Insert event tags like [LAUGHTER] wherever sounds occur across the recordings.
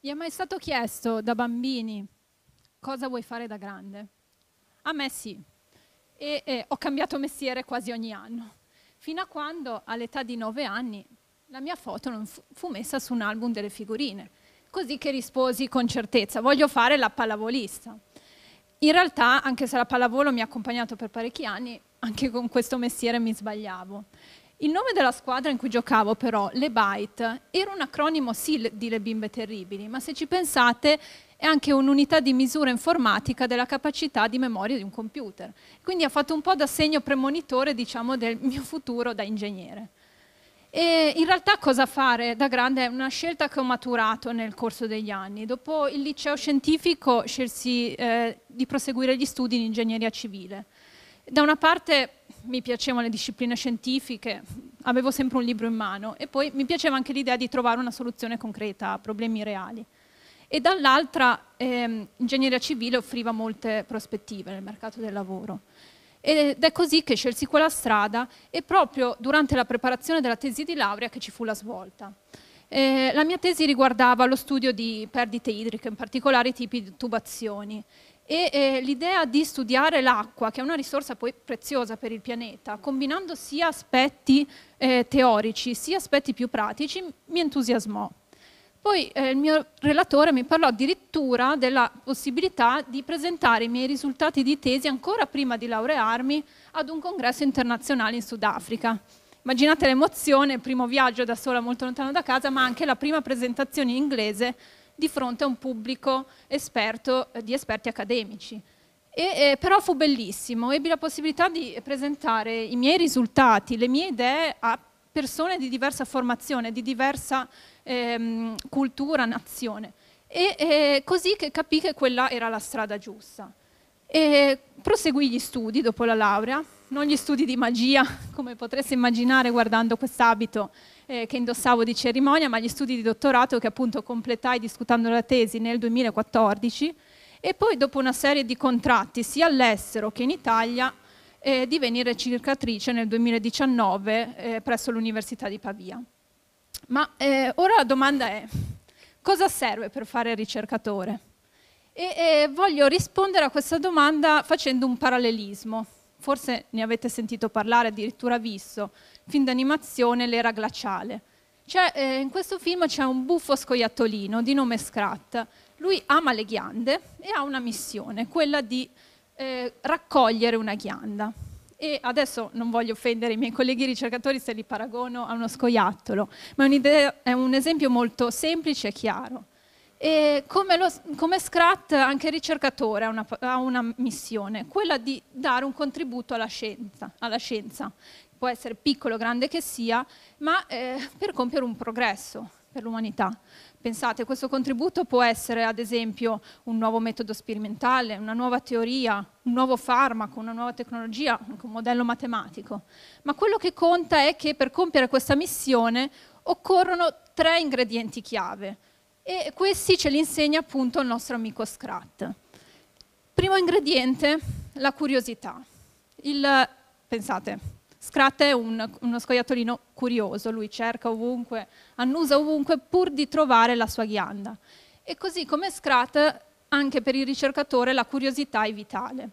Gli è mai stato chiesto da bambini cosa vuoi fare da grande? A me sì, e eh, ho cambiato mestiere quasi ogni anno, fino a quando all'età di nove anni la mia foto non fu, fu messa su un album delle figurine, così che risposi con certezza, voglio fare la pallavolista. In realtà, anche se la pallavolo mi ha accompagnato per parecchi anni, anche con questo mestiere mi sbagliavo il nome della squadra in cui giocavo però, Le Byte, era un acronimo sì di Le Bimbe Terribili, ma se ci pensate è anche un'unità di misura informatica della capacità di memoria di un computer. Quindi ha fatto un po' da segno premonitore, diciamo, del [LAUGHS] mio futuro da ingegnere. E in realtà cosa fare da grande è una scelta che ho maturato nel corso degli anni. Dopo il liceo scientifico scelsi eh, di proseguire gli studi in ingegneria civile. Da una parte mi piacevano le discipline scientifiche, avevo sempre un libro in mano e poi mi piaceva anche l'idea di trovare una soluzione concreta a problemi reali. E dall'altra ehm, ingegneria civile offriva molte prospettive nel mercato del lavoro. Ed è così che scelsi quella strada e proprio durante la preparazione della tesi di laurea che ci fu la svolta. Eh, la mia tesi riguardava lo studio di perdite idriche, in particolare i tipi di tubazioni e eh, l'idea di studiare l'acqua, che è una risorsa poi preziosa per il pianeta, combinando sia aspetti eh, teorici sia aspetti più pratici, mi entusiasmò. Poi eh, il mio relatore mi parlò addirittura della possibilità di presentare i miei risultati di tesi ancora prima di laurearmi ad un congresso internazionale in Sudafrica. Immaginate l'emozione, il primo viaggio da sola molto lontano da casa, ma anche la prima presentazione in inglese di fronte a un pubblico esperto eh, di esperti accademici. E, eh, però fu bellissimo, ebbi la possibilità di presentare i miei risultati, le mie idee a persone di diversa formazione, di diversa ehm, cultura, nazione. E eh, così che capì che quella era la strada giusta. E proseguì gli studi dopo la laurea, non gli studi di magia, [LAUGHS] come potreste immaginare guardando quest'abito eh, che indossavo di cerimonia, ma gli studi di dottorato che appunto completai discutendo la tesi nel 2014 e poi dopo una serie di contratti sia all'estero che in Italia eh, divenire ricercatrice nel 2019 eh, presso l'Università di Pavia. Ma eh, ora la domanda è cosa serve per fare ricercatore? E eh, voglio rispondere a questa domanda facendo un parallelismo. Forse ne avete sentito parlare, addirittura visto, film d'animazione L'era glaciale. Eh, in questo film c'è un buffo scoiattolino di nome Scrat. Lui ama le ghiande e ha una missione, quella di eh, raccogliere una ghianda. E adesso non voglio offendere i miei colleghi ricercatori se li paragono a uno scoiattolo, ma è, è un esempio molto semplice e chiaro. E come, lo, come, Scrat anche il ricercatore ha una, ha una, missione, quella di dare un contributo alla scienza, alla scienza. può essere piccolo o grande che sia, ma eh, per compiere un progresso per l'umanità. Pensate, questo contributo può essere ad esempio un nuovo metodo sperimentale, una nuova teoria, un nuovo farmaco, una nuova tecnologia, un modello matematico. Ma quello che conta è che per compiere questa missione occorrono tre ingredienti chiave e questi ce li insegna appunto il nostro amico Scrat. Primo ingrediente, la curiosità. Il, pensate, Scrat è un, uno scoiattolino curioso, lui cerca ovunque, annusa ovunque pur di trovare la sua ghianda. E così come Scrat, anche per il ricercatore la curiosità è vitale.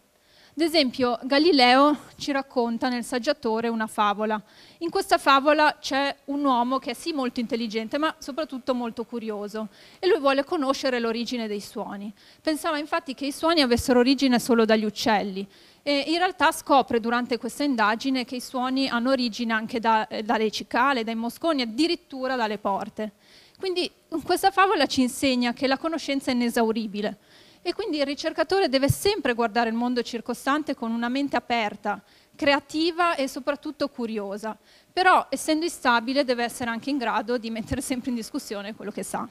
Ad esempio, Galileo ci racconta nel Saggiatore una favola. In questa favola c'è un uomo che è sì molto intelligente, ma soprattutto molto curioso, e lui vuole conoscere l'origine dei suoni. Pensava infatti che i suoni avessero origine solo dagli uccelli, e in realtà scopre durante questa indagine che i suoni hanno origine anche da, eh, dalle cicale, dai mosconi, addirittura dalle porte. Quindi questa favola ci insegna che la conoscenza è inesauribile, e quindi il ricercatore deve sempre guardare il mondo circostante con una mente aperta, creativa e soprattutto curiosa, però essendo instabile deve essere anche in grado di mettere sempre in discussione quello che sa.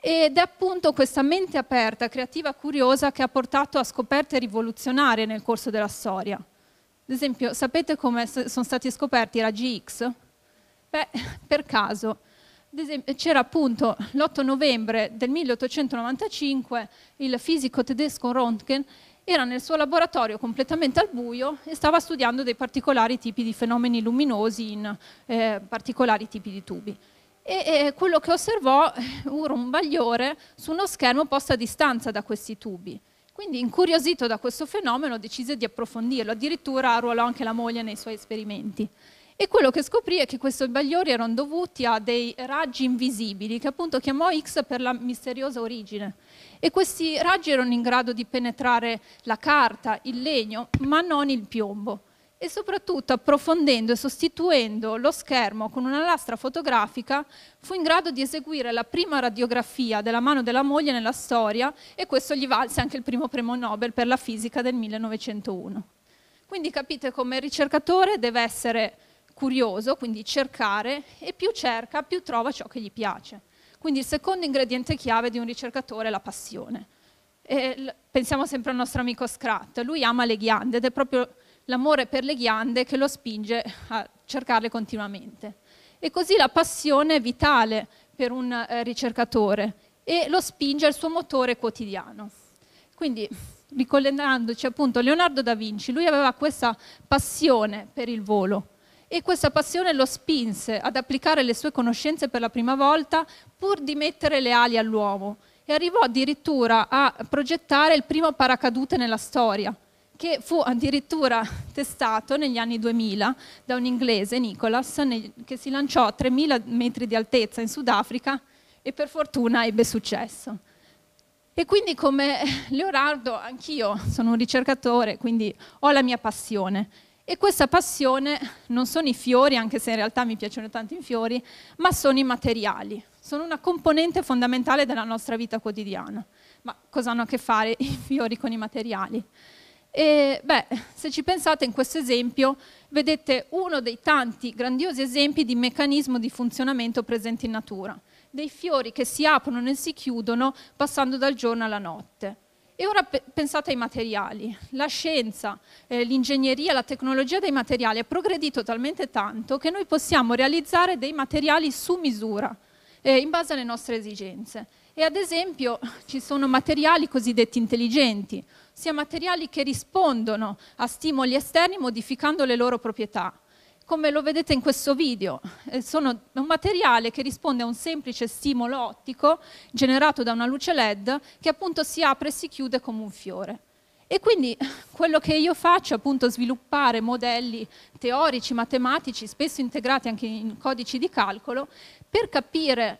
Ed è appunto questa mente aperta, creativa, curiosa che ha portato a scoperte rivoluzionarie nel corso della storia. Ad esempio, sapete come sono stati scoperti i raggi X? Beh, [LAUGHS] per caso c'era appunto l'8 novembre del 1895 il fisico tedesco Röntgen era nel suo laboratorio completamente al buio e stava studiando dei particolari tipi di fenomeni luminosi in eh, particolari tipi di tubi. E, e quello che osservò era eh, un bagliore su uno schermo posto a distanza da questi tubi. Quindi incuriosito da questo fenomeno decise di approfondirlo, addirittura ruolò anche la moglie nei suoi esperimenti. E quello che scoprì è che questi bagliori erano dovuti a dei raggi invisibili che appunto chiamò X per la misteriosa origine. E questi raggi erano in grado di penetrare la carta, il legno, ma non il piombo. E soprattutto approfondendo e sostituendo lo schermo con una lastra fotografica, fu in grado di eseguire la prima radiografia della mano della moglie nella storia e questo gli valse anche il primo premio Nobel per la fisica del 1901. Quindi capite come il ricercatore deve essere curioso, quindi cercare, e più cerca, più trova ciò che gli piace. Quindi il secondo ingrediente chiave di un ricercatore è la passione. E pensiamo sempre al nostro amico Scrat, lui ama le ghiande ed è proprio l'amore per le ghiande che lo spinge a cercarle continuamente. E così la passione è vitale per un eh, ricercatore e lo spinge al suo motore quotidiano. Quindi ricollegandoci appunto Leonardo da Vinci, lui aveva questa passione per il volo, e questa passione lo spinse ad applicare le sue conoscenze per la prima volta pur di mettere le ali all'uomo e arrivò addirittura a progettare il primo paracadute nella storia, che fu addirittura [LAUGHS] testato negli anni 2000 da un inglese, Nicholas, che si lanciò a 3.000 metri di altezza in Sudafrica e per fortuna ebbe successo. E quindi come Leonardo, anch'io sono un ricercatore, quindi ho la mia passione e questa passione non sono i fiori, anche se in realtà mi piacciono tanto i fiori, ma sono i materiali, sono una componente fondamentale della nostra vita quotidiana. Ma cosa hanno a che fare [LAUGHS] i fiori con i materiali? E, beh, se ci pensate in questo esempio, vedete uno dei tanti grandiosi esempi di meccanismo di funzionamento presente in natura, dei fiori che si aprono e si chiudono passando dal giorno alla notte. E ora pensate ai materiali. La scienza, eh, l'ingegneria, la tecnologia dei materiali ha progredito talmente tanto che noi possiamo realizzare dei materiali su misura, eh, in base alle nostre esigenze. E ad esempio ci sono materiali cosiddetti intelligenti, ossia materiali che rispondono a stimoli esterni modificando le loro proprietà come lo vedete in questo video. Eh, sono un materiale che risponde a un semplice stimolo ottico generato da una luce LED che appunto si apre e si chiude come un fiore. E quindi [LAUGHS] quello che io faccio è appunto sviluppare modelli teorici, matematici, spesso integrati anche in codici di calcolo, per capire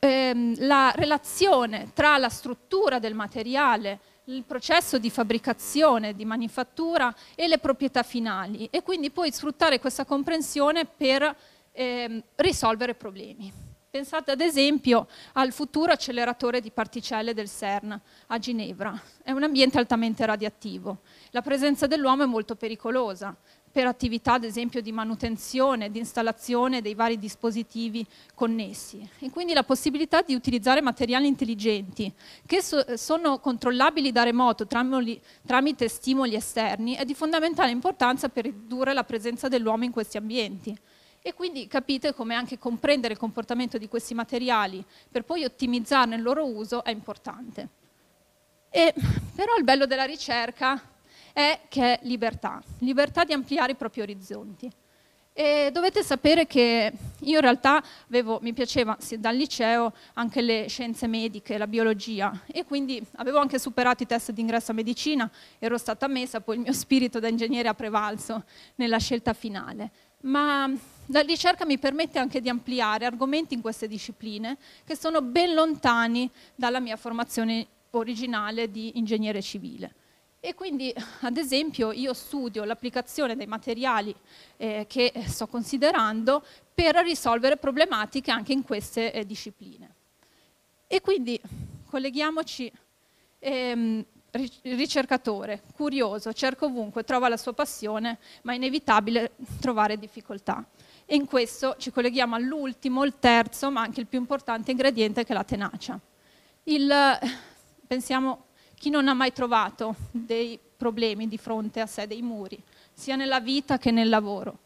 ehm, la relazione tra la struttura del materiale, il processo di fabbricazione, di manifattura e le proprietà finali e quindi puoi sfruttare questa comprensione per ehm, risolvere problemi. Pensate ad esempio al futuro acceleratore di particelle del CERN a Ginevra. È un ambiente altamente radioattivo. La presenza dell'uomo è molto pericolosa per attività ad esempio di manutenzione, di installazione dei vari dispositivi connessi e quindi la possibilità di utilizzare materiali intelligenti che so sono controllabili da remoto tramoli, tramite stimoli esterni è di fondamentale importanza per ridurre la presenza dell'uomo in questi ambienti. E quindi capite come anche comprendere il comportamento di questi materiali per poi ottimizzarne il loro uso è importante. E, però il bello della ricerca è che è libertà, libertà di ampliare i propri orizzonti. E dovete sapere che io in realtà avevo, mi piaceva sì, dal liceo anche le scienze mediche, la biologia e quindi avevo anche superato i test di ingresso a medicina, ero stata messa, poi il mio spirito da ingegnere ha prevalso nella scelta finale. Ma la ricerca mi permette anche di ampliare argomenti in queste discipline che sono ben lontani dalla mia formazione originale di ingegnere civile. E quindi, [LAUGHS] ad esempio, io studio l'applicazione dei materiali eh, che eh, sto considerando per risolvere problematiche anche in queste eh, discipline. E quindi colleghiamoci ehm, ricercatore, curioso, cerca ovunque, trova la sua passione, ma è inevitabile trovare difficoltà. E in questo ci colleghiamo all'ultimo, il terzo, ma anche il più importante ingrediente che è la tenacia. Il, eh, pensiamo chi non ha mai trovato dei problemi di fronte a sé, dei muri, sia nella vita che nel lavoro.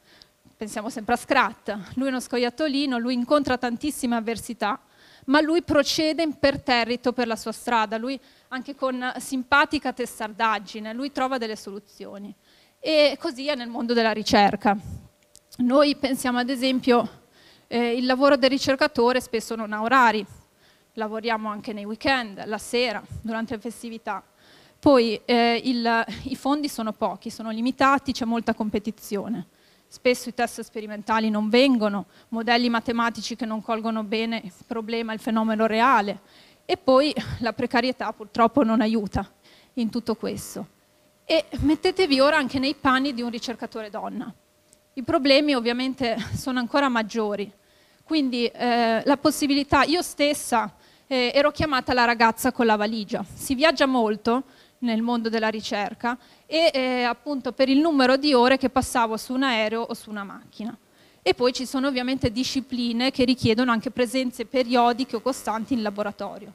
Pensiamo sempre a Scrat, lui è uno scoiattolino, lui incontra tantissime avversità, ma lui procede imperterrito per la sua strada, lui anche con simpatica testardaggine, lui trova delle soluzioni. E così è nel mondo della ricerca. Noi pensiamo ad esempio, eh, il lavoro del ricercatore spesso non ha orari, lavoriamo anche nei weekend, la sera, durante le festività. Poi eh, il, i fondi sono pochi, sono limitati, c'è molta competizione. Spesso i test sperimentali non vengono, modelli matematici che non colgono bene il problema, il fenomeno reale. E poi la precarietà purtroppo non aiuta in tutto questo. E mettetevi ora anche nei panni di un ricercatore donna. I problemi ovviamente sono ancora maggiori, quindi eh, la possibilità, io stessa eh, ero chiamata la ragazza con la valigia. Si viaggia molto nel mondo della ricerca e eh, appunto per il numero di ore che passavo su un aereo o su una macchina. E poi ci sono ovviamente discipline che richiedono anche presenze periodiche o costanti in laboratorio.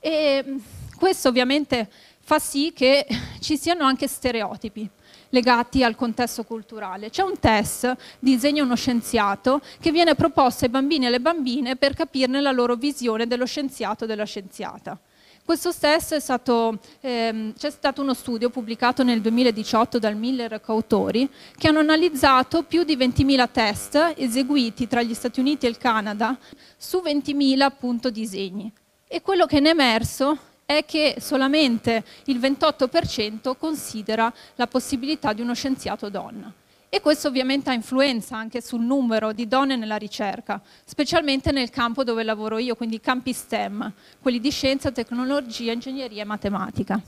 E mm, questo ovviamente fa sì che ci siano anche stereotipi legati al contesto culturale. C'è un test, disegna uno scienziato, che viene proposto ai bambini e alle bambine per capirne la loro visione dello scienziato e della scienziata. Questo stesso è stato, ehm, c'è stato uno studio pubblicato nel 2018 dal Miller coautori ecco, che hanno analizzato più di 20.000 test eseguiti tra gli Stati Uniti e il Canada su 20.000 appunto disegni. E quello che ne è emerso è che solamente il 28% considera la possibilità di uno scienziato donna. E questo ovviamente ha influenza anche sul numero di donne nella ricerca, specialmente nel campo dove lavoro io, quindi i campi STEM, quelli di scienza, tecnologia, ingegneria e matematica.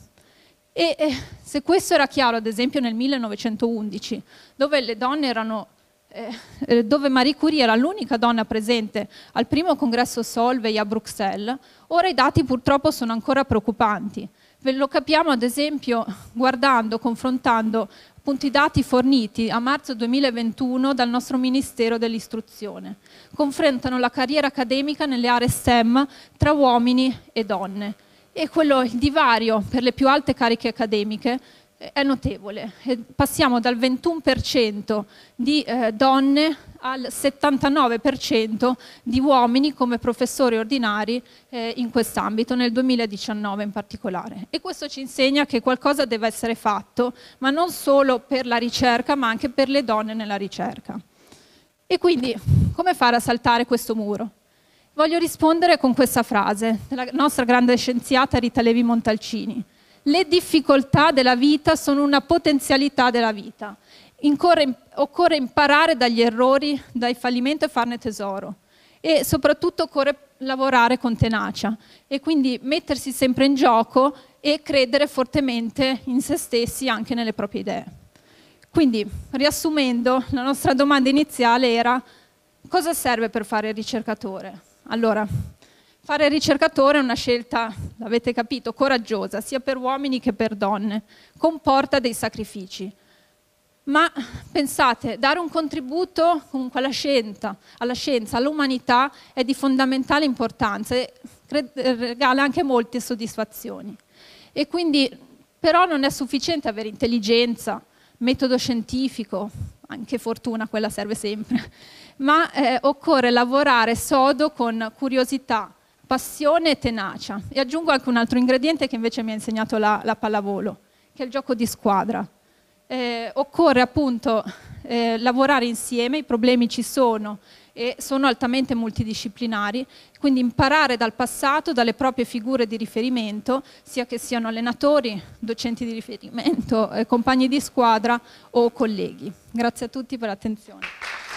E eh, se questo era chiaro, ad esempio nel 1911, dove le donne erano eh, eh, dove Marie Curie era l'unica donna presente al primo congresso Solvay a Bruxelles, ora i dati purtroppo sono ancora preoccupanti. Ve lo capiamo ad esempio guardando, confrontando appunto, i dati forniti a marzo 2021 dal nostro Ministero dell'Istruzione. Confrontano la carriera accademica nelle aree STEM tra uomini e donne. E quello, il divario per le più alte cariche accademiche eh, è notevole. Eh, passiamo dal 21% di eh, donne al 79% di uomini come professori ordinari eh, in quest'ambito, nel 2019 in particolare. E questo ci insegna che qualcosa deve essere fatto, ma non solo per la ricerca, ma anche per le donne nella ricerca. E quindi come fare a saltare questo muro? Voglio rispondere con questa frase della nostra grande scienziata Rita Levi Montalcini le difficoltà della vita sono una potenzialità della vita. Incorre, occorre imparare dagli errori, dai fallimenti e farne tesoro. E soprattutto occorre lavorare con tenacia e quindi mettersi sempre in gioco e credere fortemente in se stessi anche nelle proprie idee. Quindi, riassumendo, la nostra domanda iniziale era cosa serve per fare il ricercatore? Allora, Fare ricercatore è una scelta, l'avete capito, coraggiosa, sia per uomini che per donne. Comporta dei sacrifici. Ma pensate, dare un contributo comunque alla scienza, alla scienza, all'umanità è di fondamentale importanza e regala anche molte soddisfazioni. E quindi però non è sufficiente avere intelligenza, metodo scientifico, anche fortuna quella serve sempre, ma eh, occorre lavorare sodo con curiosità, passione e tenacia. E aggiungo anche un altro ingrediente che invece mi ha insegnato la, la pallavolo, che è il gioco di squadra. Eh, occorre appunto eh, lavorare insieme, i problemi ci sono e sono altamente multidisciplinari, quindi imparare dal passato, dalle proprie figure di riferimento, sia che siano allenatori, docenti di riferimento, eh, compagni di squadra o colleghi. Grazie a tutti per l'attenzione.